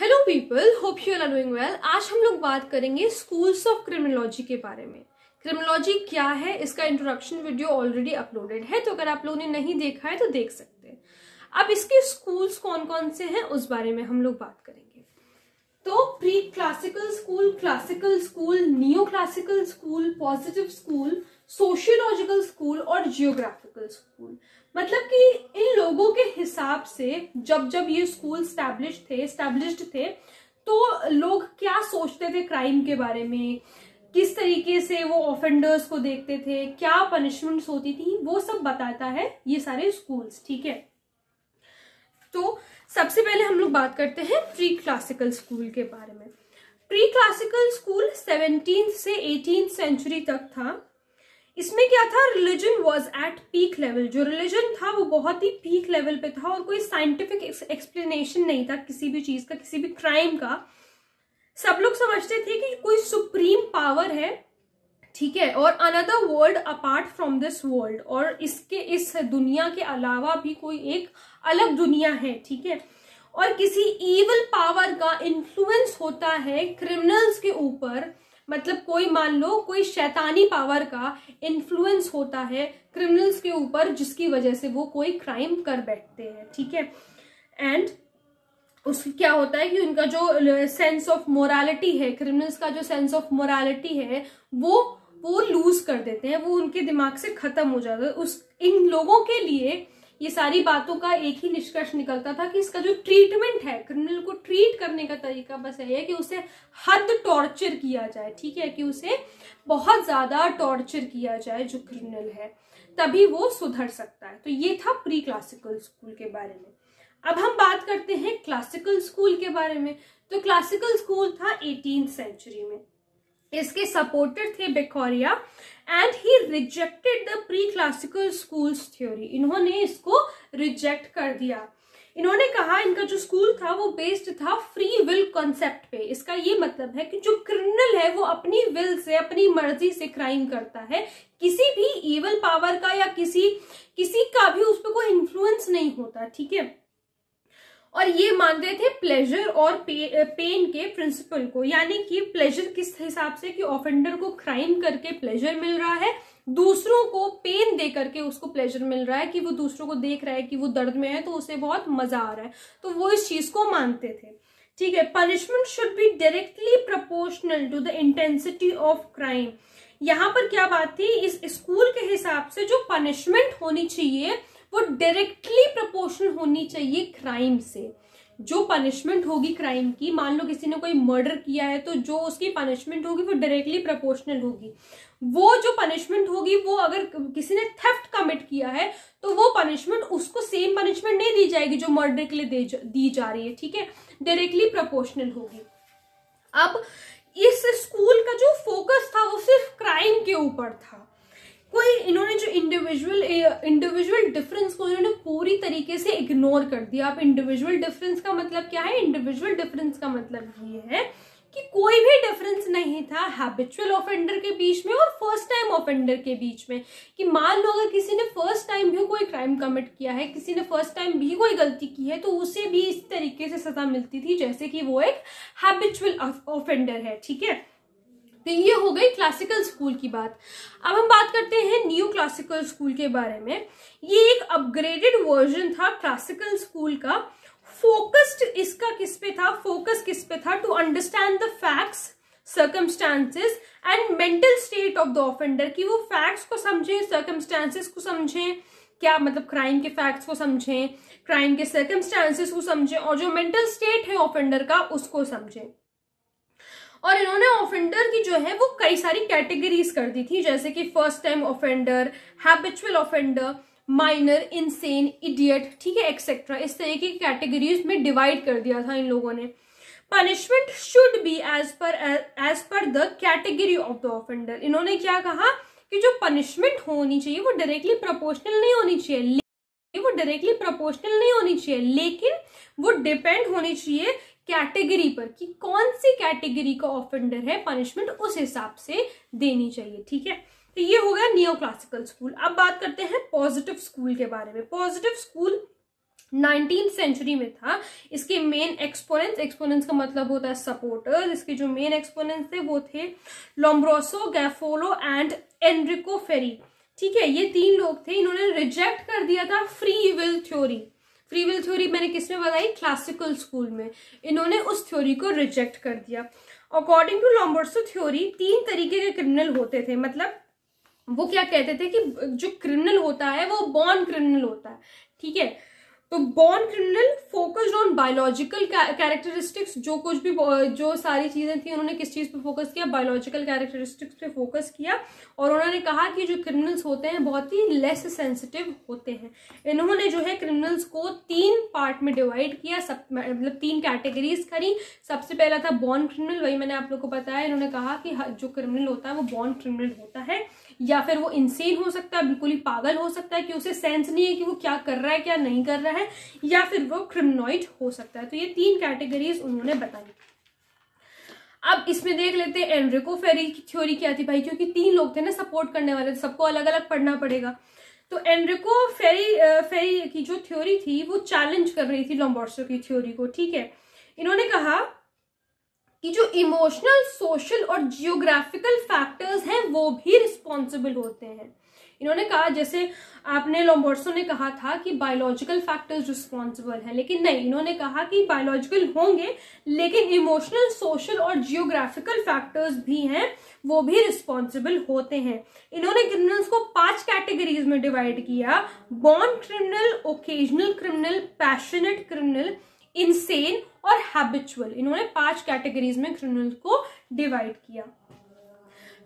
hello people hope you are doing well आज हम लोग बात करेंगे स्कूल्स ऑफ क्रिमिनोलॉजी के बारे में क्रिमिनोलॉजी क्या है इसका इंट्रोडक्शन वीडियो ऑलरेडी अपलोडेड है तो अगर आप लोगों ने नहीं देखा है तो देख सकते हैं अब इसके स्कूल्स कौन कौन से हैं उस बारे में हम लोग बात करेंगे तो pre classical school classical school neo classical school positive school sociological school और जियोग्राफिकल स्कूल मतलब कि इन लोगों के हिसाब से जब जब ये स्कूल स्टैब्लिश थे स्टैब्लिश्ड थे तो लोग क्या सोचते थे क्राइम के बारे में किस तरीके से वो ऑफेंडर्स को देखते थे क्या पनिशमेंट्स होती थी वो सब बताता है ये सारे स्कूल्स ठीक है तो सबसे पहले हम लोग बात करते हैं प्री क्लासिकल स्कूल के बारे में प्री क्लासिकल स्कूल सेवनटीन से एटीन सेंचुरी तक था इसमें क्या था religion was at peak level जो रिलीजन था वो बहुत ही पीक लेवल पे था और कोई साइंटिफिक एक्सप्लेनेशन नहीं था किसी भी चीज का किसी भी क्राइम का सब लोग समझते थे कि कोई सुप्रीम पावर है ठीक है और another world apart from this world और इसके इस दुनिया के अलावा भी कोई एक अलग दुनिया है ठीक है और किसी ईवल पावर का इन्फ्लुएंस होता है क्रिमिनल्स के ऊपर मतलब कोई मान लो कोई शैतानी पावर का इन्फ्लुएंस होता है क्रिमिनल्स के ऊपर जिसकी वजह से वो कोई क्राइम कर बैठते हैं ठीक है एंड उस क्या होता है कि उनका जो सेंस ऑफ मोरालिटी है क्रिमिनल्स का जो सेंस ऑफ मोरालिटी है वो वो लूज कर देते हैं वो उनके दिमाग से खत्म हो जाता है उस इन लोगों के लिए ये सारी बातों का एक ही निष्कर्ष निकलता था कि इसका जो ट्रीटमेंट है क्रिमिनल को ट्रीट करने का तरीका बस यही है कि उसे हद टॉर्चर किया जाए ठीक है कि उसे बहुत ज़्यादा टॉर्चर किया जाए जो क्रिमिनल है तभी वो सुधर सकता है तो ये था प्री क्लासिकल स्कूल के बारे में अब हम बात करते हैं क्लासिकल स्कूल के बारे में तो क्लासिकल स्कूल था एटीन सेंचुरी में इसके सपोर्टर थे Beccaria and he rejected the pre classical school theory इन्होंने इसको रिजेक्ट कर दिया इन्होंने कहा इनका जो स्कूल था वो बेस्ड था फ्री विल कॉन्सेप्ट पे इसका ये मतलब है कि जो क्रिमिनल है वो अपनी विल से अपनी मर्जी से क्राइम करता है किसी भी इवल पावर का या किसी किसी का भी उस पर कोई इन्फ्लुएंस नहीं होता ठीक है और ये मानते थे प्लेजर और पे, पेन के प्रिंसिपल को यानी कि प्लेजर किस हिसाब से कि ऑफेंडर को क्राइम करके प्लेजर मिल रहा है दूसरों को पेन दे करके उसको प्लेजर मिल रहा है कि वो दूसरों को देख रहा है कि वो दर्द में है तो उसे बहुत मजा आ रहा है तो वो इस चीज को मानते थे ठीक है punishment should be directly proportional to the intensity of crime यहां पर क्या बात थी इस स्कूल के हिसाब से जो पनिशमेंट होनी चाहिए वो डायरेक्टली प्रोपोर्शनल होनी चाहिए क्राइम से जो पनिशमेंट होगी क्राइम की मान लो किसी ने कोई मर्डर किया है तो जो उसकी पनिशमेंट होगी वो डायरेक्टली प्रोपोर्शनल होगी वो जो पनिशमेंट होगी वो अगर किसी ने थेफ्ट कमिट किया है तो वो पनिशमेंट उसको सेम पनिशमेंट नहीं दी जाएगी जो मर्डर के लिए दी जा रही है ठीक है डायरेक्टली प्रोपोर्शनल होगी अब इस स्कूल का जो फोकस था वो सिर्फ क्राइम के ऊपर था कोई इन्होंने जो इंडिविजुअल इंडिविजुअल डिफरेंस को इन्होंने पूरी तरीके से इग्नोर कर दिया अब इंडिविजुअल डिफरेंस का मतलब क्या है इंडिविजुअल डिफरेंस का मतलब ये है कि कोई भी डिफरेंस नहीं था हैबिचुअल ऑफेंडर के बीच में और फर्स्ट टाइम ऑफेंडर के बीच में कि मान लो अगर किसी ने फर्स्ट टाइम भी कोई क्राइम कमिट किया है किसी ने फर्स्ट टाइम भी कोई गलती की है तो उसे भी इस तरीके से सजा मिलती थी जैसे कि वो एक हैबिचुअल ऑफेंडर है ठीक है तो ये हो गई क्लासिकल स्कूल की बात अब हम बात करते हैं न्यू क्लासिकल स्कूल के बारे में ये एक अपग्रेडेड वर्जन था क्लासिकल स्कूल का फोकस्ड इसका किस पे था फोकस किस पे था to understand the facts circumstances and mental state of the offender कि वो फैक्ट्स को समझें सर्कमस्टांसेस को समझें क्या मतलब क्राइम के फैक्ट्स को समझें क्राइम के सर्कमस्टांसेस को समझें और जो मेंटल स्टेट है ऑफेंडर का उसको समझें और इन्होंने ऑफेंडर की जो है वो कई सारी कैटेगरीज कर दी थी जैसे कि first time offender habitual offender minor insane idiot ठीक है एक्सेट्रा इस तरह की कैटेगरीज में डिवाइड कर दिया था इन लोगों ने punishment should be as per as per the category of the offender इन्होंने क्या कहा कि जो पनिशमेंट होनी चाहिए वो डायरेक्टली प्रोपोर्शनल नहीं होनी चाहिए वो डायरेक्टली प्रोपोर्शनल नहीं होनी चाहिए लेकिन वो डिपेंड होनी चाहिए कैटेगरी पर कि कौन सी कैटेगरी का ऑफेंडर है पनिशमेंट उस हिसाब से देनी चाहिए ठीक है तो ये हो गया नियो क्लासिकल स्कूल अब बात करते हैं पॉजिटिव स्कूल के बारे में पॉजिटिव स्कूल नाइनटीन सेंचुरी में था इसके मेन एक्सपोनेंट्स एक्सपोनेंट्स का मतलब होता है सपोर्टर्स इसके जो मेन एक्सपोनेंट्स थे वो थे लॉम्ब्रोसो गैफोलो एंड एनरिको फेरी ठीक है ये तीन लोग थे इन्होंने रिजेक्ट कर दिया था free will theory free will theory मैंने में बताई क्लासिकल स्कूल में इन्होंने उस थ्योरी को रिजेक्ट कर दिया अकॉर्डिंग टू लॉम्बर्सो थ्योरी तीन तरीके के क्रिमिनल होते थे मतलब वो क्या कहते थे कि जो क्रिमिनल होता है वो बॉर्न क्रिमिनल होता है ठीक है तो born criminal focused on biological characteristics जो कुछ भी जो सारी चीजें थी उन्होंने किस चीज पे फोकस किया बायोलॉजिकल कैरेक्टरिस्टिक्स पे फोकस किया और उन्होंने कहा कि जो क्रिमिनल्स होते हैं बहुत ही लेस सेंसिटिव होते हैं इन्होंने जो है क्रिमिनल्स को तीन पार्ट में डिवाइड किया सब मतलब तीन कैटेगरीज करी सबसे पहला था बॉर्न क्रिमिनल वही मैंने आप लोग को बताया इन्होंने कहा कि जो क्रिमिनल होता है वो बॉर्न क्रिमिनल होता है या फिर वो इंसेन हो सकता है बिल्कुल ही पागल हो सकता है कि उसे सेंस नहीं है कि वो क्या कर रहा है क्या नहीं कर रहा है या फिर वो क्रिमिनॉइड हो सकता है तो ये तीन कैटेगरीज उन्होंने बताई अब इसमें देख लेते हैं एनरिको फेरी की थ्योरी क्या थी भाई क्योंकि तीन लोग थे ना सपोर्ट करने वाले तो सबको अलग अलग पढ़ना पड़ेगा तो एनरिको फेरी फेरी की जो थ्योरी थी वो चैलेंज कर रही थी लॉम्बोर्सो की थ्योरी को ठीक है इन्होंने कहा कि जो इमोशनल सोशल और जियोग्राफिकल फैक्टर्स हैं वो भी रिस्पॉन्सिबल होते हैं इन्होंने कहा जैसे आपने लोम्बोर्सो ने कहा था कि बायोलॉजिकल फैक्टर्स रिस्पॉन्सिबल हैं लेकिन नहीं इन्होंने कहा कि बायोलॉजिकल होंगे लेकिन इमोशनल सोशल और जियोग्राफिकल फैक्टर्स भी हैं वो भी रिस्पॉन्सिबल होते हैं इन्होंने क्रिमिनल्स को पांच कैटेगरीज में डिवाइड किया बॉन्ड criminal occasional criminal passionate criminal insane और हैबिचुअल इन्होंने पांच कैटेगरीज में क्रिमिनल को डिवाइड किया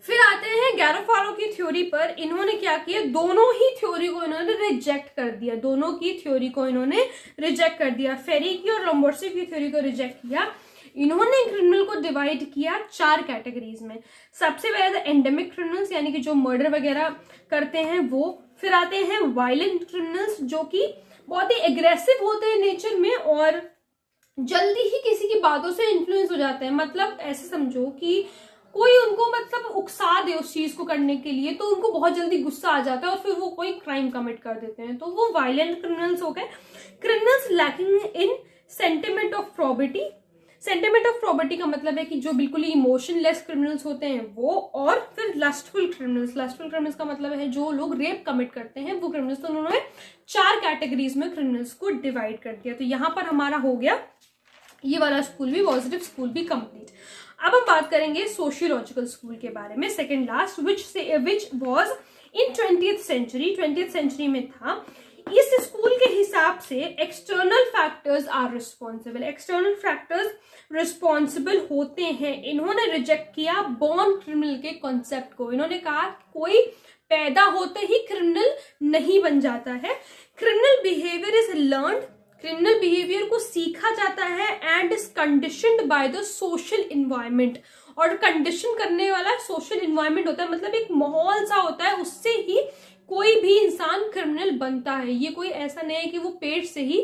फिर आते हैं गैरोफारो की थ्योरी पर इन्होंने क्या किया दोनों ही थ्योरी को इन्होंने रिजेक्ट कर दिया दोनों की थ्योरी को इन्होंने रिजेक्ट कर दिया फेरी की और लोम्बोर्सी की थ्योरी को रिजेक्ट किया इन्होंने क्रिमिनल को डिवाइड किया चार कैटेगरीज में सबसे पहले एंडेमिक क्रिमिनल्स यानी कि जो मर्डर वगैरह करते हैं वो फिर आते हैं वायलेंट क्रिमिनल्स जो कि बहुत ही एग्रेसिव होते हैं नेचर में और जल्दी ही किसी की बातों से इन्फ्लुएंस हो जाते हैं मतलब ऐसे समझो कि कोई उनको मतलब उकसा दे उस चीज को करने के लिए तो उनको बहुत जल्दी गुस्सा आ जाता है और फिर वो कोई क्राइम कमिट कर देते हैं तो वो वायलेंट क्रिमिनल्स हो गए criminals lacking in sentiment of probity sentiment of probity का मतलब है कि जो बिल्कुल ही इमोशनलेस क्रिमिनल्स होते हैं वो और फिर लस्टफुल क्रिमिनल्स लस्टफुल क्रिमिनल्स का मतलब है जो लोग रेप कमिट करते हैं वो क्रिमिनल्स तो उन्होंने चार कैटेगरीज में क्रिमिनल्स को डिवाइड कर दिया तो यहां पर हमारा हो गया ये वाला स्कूल भी पॉजिटिव स्कूल भी कंप्लीट अब हम बात करेंगे सोशियोलॉजिकल स्कूल के बारे में सेकेंड लास्ट विच से which was in twenty century twenty century में था इस स्कूल के हिसाब से external factors are responsible external factors responsible होते हैं इन्होंने रिजेक्ट किया बॉर्न क्रिमिनल के कॉन्सेप्ट को इन्होंने कहा कोई पैदा होते ही क्रिमिनल नहीं बन जाता है criminal behaviour is learn criminal behaviour को सीखा जाता है and is condition by the social environment और कंडीशन करने वाला सोशल इन्वायरमेंट होता है मतलब एक माहौल सा होता है उससे ही कोई भी इंसान क्रिमिनल बनता है ये कोई ऐसा नहीं है कि वो पेट से ही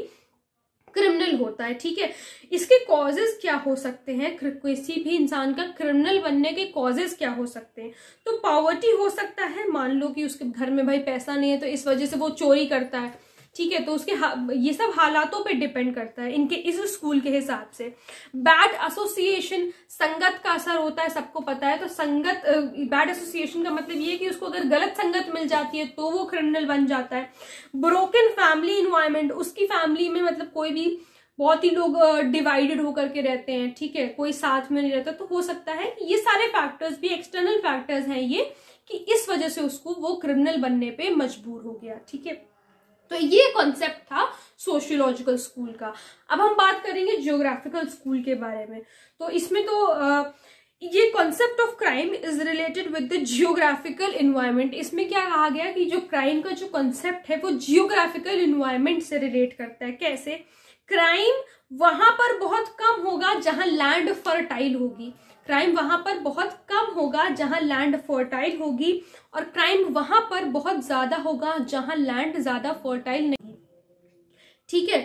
क्रिमिनल होता है ठीक है इसके कॉजेज क्या हो सकते हैं किसी भी इंसान का क्रिमिनल बनने के कॉजेज क्या हो सकते हैं तो पावर्टी हो सकता है मान लो कि उसके घर में भाई पैसा नहीं है तो इस वजह से वो चोरी करता है ठीक है तो उसके ये सब हालातों पे डिपेंड करता है इनके इस स्कूल के हिसाब से बैड एसोसिएशन संगत का असर होता है सबको पता है तो संगत बैड एसोसिएशन का मतलब ये है कि उसको अगर गलत संगत मिल जाती है तो वो क्रिमिनल बन जाता है ब्रोकन फैमिली इन्वायरमेंट उसकी फैमिली में मतलब कोई भी बहुत ही लोग डिवाइडेड होकर के रहते हैं ठीक है कोई साथ में नहीं रहता तो हो सकता है ये सारे फैक्टर्स भी एक्सटर्नल फैक्टर्स हैं ये कि इस वजह से उसको वो क्रिमिनल बनने पे मजबूर हो गया ठीक है तो ये कॉन्सेप्ट था सोशियोलॉजिकल स्कूल का अब हम बात करेंगे जियोग्राफिकल स्कूल के बारे में तो इसमें तो आ, ये concept of crime is related with the geographical environment इसमें क्या कहा गया कि जो क्राइम का जो कॉन्सेप्ट है वो जियोग्राफिकल इन्वायरमेंट से रिलेट करता है कैसे क्राइम वहां पर बहुत कम होगा जहां लैंड फर्टाइल होगी क्राइम वहां पर बहुत कम होगा जहां लैंड फर्टाइल होगी और क्राइम वहां पर बहुत ज्यादा होगा जहां लैंड ज्यादा फर्टाइल नहीं ठीक है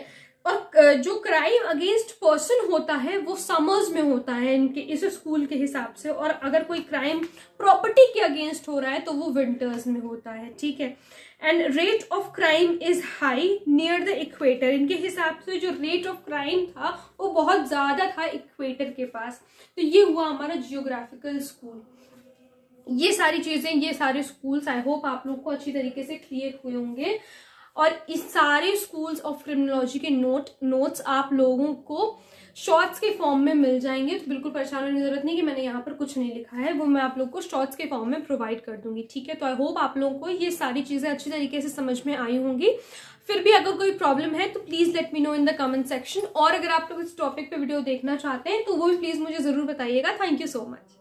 और जो क्राइम अगेंस्ट पर्सन होता है वो समर्स में होता है इनके इस स्कूल के हिसाब से और अगर कोई क्राइम प्रॉपर्टी के अगेंस्ट हो रहा है तो वो विंटर्स में होता है ठीक है and rate of crime is high near the equator इनके हिसाब से जो रेट ऑफ क्राइम था वो बहुत ज़्यादा था इक्वेटर के पास तो ये हुआ हमारा जियोग्राफिकल स्कूल ये सारी चीज़ें ये सारे स्कूल्स आई होप आप लोग को अच्छी तरीके से क्लियर हुए होंगे और इस सारे स्कूल्स ऑफ क्रिमिनोलॉजी के नोट नोट्स आप लोगों को शॉर्ट्स के फॉर्म में मिल जाएंगे तो बिल्कुल परेशान होने की जरूरत नहीं कि मैंने यहाँ पर कुछ नहीं लिखा है वो मैं आप लोग को शॉर्ट्स के फॉर्म में प्रोवाइड कर दूंगी ठीक है तो आई होप आप लोगों को ये सारी चीज़ें अच्छी तरीके से समझ में आई होंगी फिर भी अगर कोई प्रॉब्लम है तो please let me know in the comment section और अगर आप लोग इस टॉपिक पे वीडियो देखना चाहते हैं तो वो भी प्लीज़ मुझे ज़रूर बताइएगा थैंक यू सो मच